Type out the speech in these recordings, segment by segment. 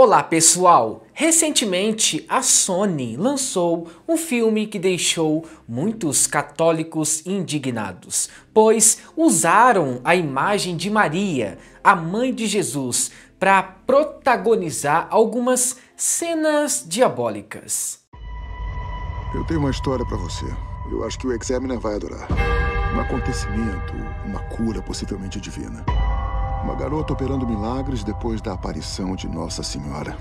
Olá pessoal! Recentemente a Sony lançou um filme que deixou muitos católicos indignados, pois usaram a imagem de Maria, a mãe de Jesus, para protagonizar algumas cenas diabólicas. Eu tenho uma história para você. Eu acho que o Examiner vai adorar. Um acontecimento, uma cura possivelmente divina. Uma garota operando milagres depois da aparição de Nossa Senhora.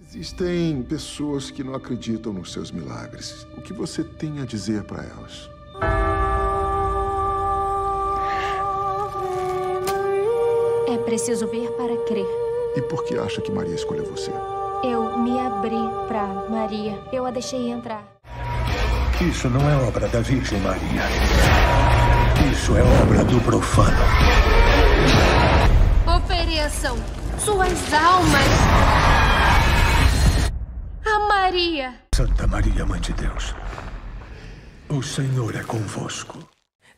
Existem pessoas que não acreditam nos seus milagres. O que você tem a dizer para elas? É preciso ver para crer. E por que acha que Maria escolheu você? Eu me abri para Maria. Eu a deixei entrar. Isso não é obra da Virgem Maria. Isso é obra do profano. Ofereçam suas almas a Maria. Santa Maria, Mãe de Deus, o Senhor é convosco.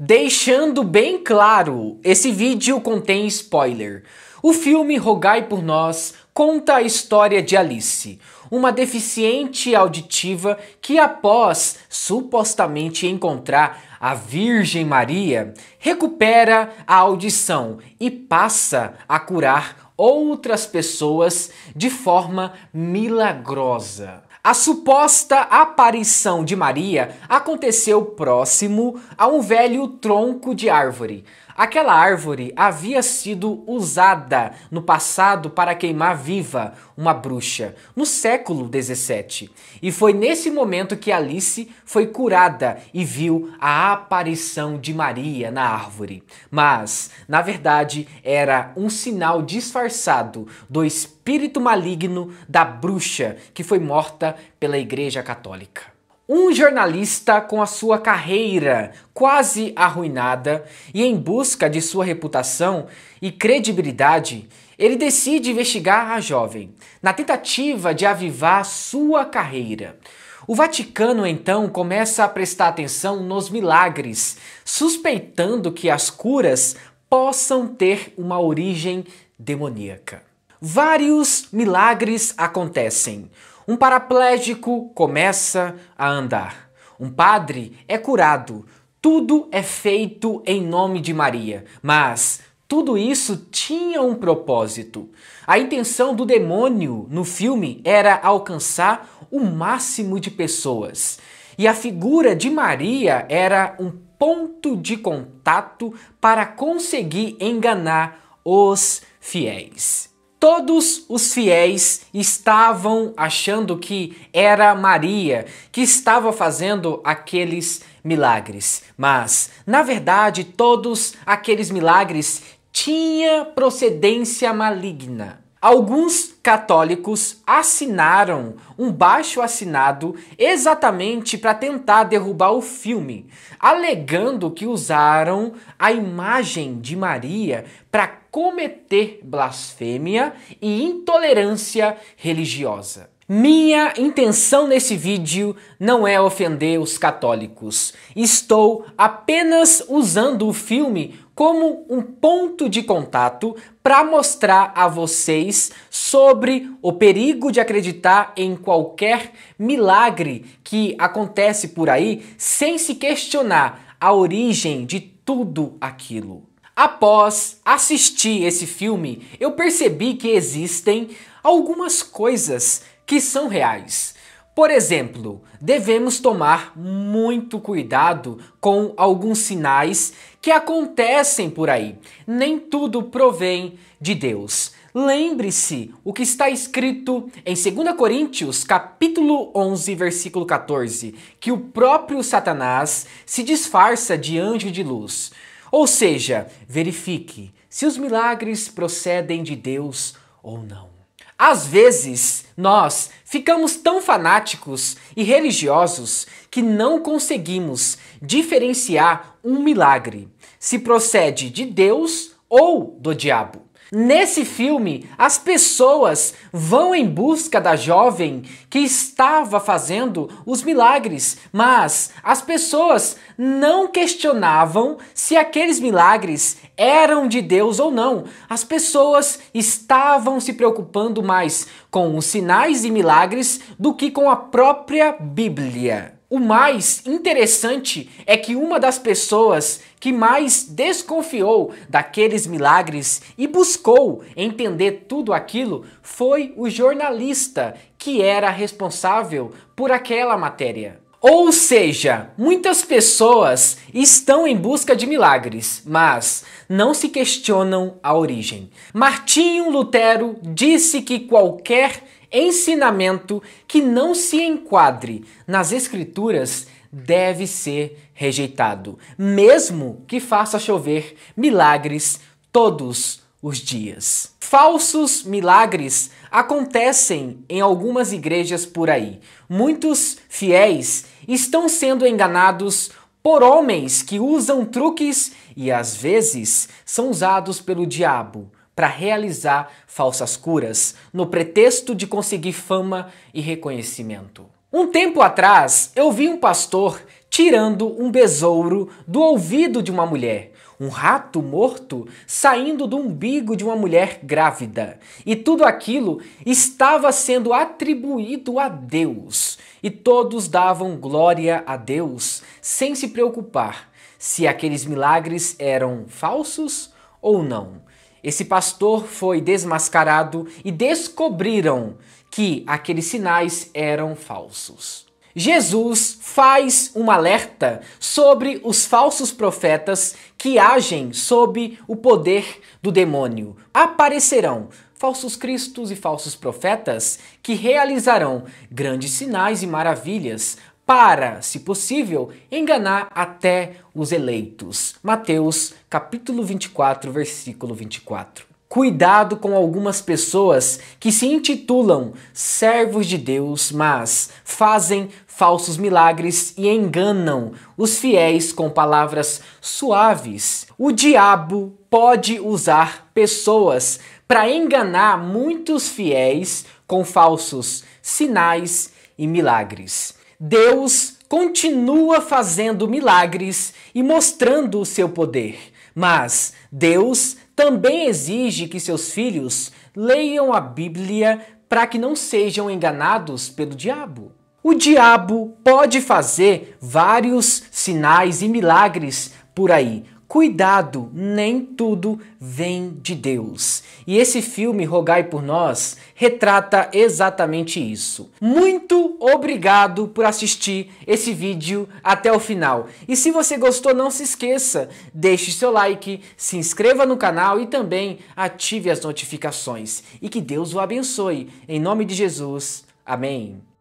Deixando bem claro, esse vídeo contém spoiler. O filme Rogai por Nós conta a história de Alice, uma deficiente auditiva que, após supostamente encontrar a Virgem Maria, recupera a audição e passa a curar outras pessoas de forma milagrosa. A suposta aparição de Maria aconteceu próximo a um velho tronco de árvore, Aquela árvore havia sido usada no passado para queimar viva uma bruxa, no século 17. E foi nesse momento que Alice foi curada e viu a aparição de Maria na árvore. Mas, na verdade, era um sinal disfarçado do espírito maligno da bruxa que foi morta pela Igreja Católica. Um jornalista com a sua carreira quase arruinada e em busca de sua reputação e credibilidade, ele decide investigar a jovem, na tentativa de avivar sua carreira. O Vaticano então começa a prestar atenção nos milagres, suspeitando que as curas possam ter uma origem demoníaca. Vários milagres acontecem. Um paraplégico começa a andar. Um padre é curado. Tudo é feito em nome de Maria. Mas tudo isso tinha um propósito. A intenção do demônio no filme era alcançar o máximo de pessoas. E a figura de Maria era um ponto de contato para conseguir enganar os fiéis. Todos os fiéis estavam achando que era Maria que estava fazendo aqueles milagres. Mas, na verdade, todos aqueles milagres tinha procedência maligna. Alguns católicos assinaram um baixo assinado exatamente para tentar derrubar o filme, alegando que usaram a imagem de Maria para cometer blasfêmia e intolerância religiosa. Minha intenção nesse vídeo não é ofender os católicos. Estou apenas usando o filme como um ponto de contato para mostrar a vocês sobre o perigo de acreditar em qualquer milagre que acontece por aí sem se questionar a origem de tudo aquilo. Após assistir esse filme, eu percebi que existem algumas coisas que são reais. Por exemplo, devemos tomar muito cuidado com alguns sinais que acontecem por aí. Nem tudo provém de Deus. Lembre-se o que está escrito em 2 Coríntios, capítulo 11, versículo 14, que o próprio Satanás se disfarça de anjo de luz. Ou seja, verifique se os milagres procedem de Deus ou não. Às vezes, nós ficamos tão fanáticos e religiosos que não conseguimos diferenciar um milagre se procede de Deus ou do diabo. Nesse filme, as pessoas vão em busca da jovem que estava fazendo os milagres, mas as pessoas não questionavam se aqueles milagres eram de Deus ou não. As pessoas estavam se preocupando mais com os sinais e milagres do que com a própria Bíblia. O mais interessante é que uma das pessoas que mais desconfiou daqueles milagres e buscou entender tudo aquilo foi o jornalista que era responsável por aquela matéria. Ou seja, muitas pessoas estão em busca de milagres, mas não se questionam a origem. Martinho Lutero disse que qualquer ensinamento que não se enquadre nas Escrituras deve ser rejeitado, mesmo que faça chover milagres todos os dias. Falsos milagres acontecem em algumas igrejas por aí. Muitos fiéis estão sendo enganados por homens que usam truques e às vezes são usados pelo diabo para realizar falsas curas, no pretexto de conseguir fama e reconhecimento. Um tempo atrás, eu vi um pastor tirando um besouro do ouvido de uma mulher, um rato morto saindo do umbigo de uma mulher grávida. E tudo aquilo estava sendo atribuído a Deus. E todos davam glória a Deus, sem se preocupar se aqueles milagres eram falsos ou não. Esse pastor foi desmascarado e descobriram que aqueles sinais eram falsos. Jesus faz um alerta sobre os falsos profetas que agem sob o poder do demônio. Aparecerão falsos cristos e falsos profetas que realizarão grandes sinais e maravilhas para, se possível, enganar até os eleitos. Mateus, capítulo 24, versículo 24. Cuidado com algumas pessoas que se intitulam servos de Deus, mas fazem falsos milagres e enganam os fiéis com palavras suaves. O diabo pode usar pessoas para enganar muitos fiéis com falsos sinais e milagres. Deus continua fazendo milagres e mostrando o seu poder, mas Deus também exige que seus filhos leiam a Bíblia para que não sejam enganados pelo diabo. O diabo pode fazer vários sinais e milagres por aí, Cuidado, nem tudo vem de Deus. E esse filme, Rogai por Nós, retrata exatamente isso. Muito obrigado por assistir esse vídeo até o final. E se você gostou, não se esqueça, deixe seu like, se inscreva no canal e também ative as notificações. E que Deus o abençoe. Em nome de Jesus. Amém.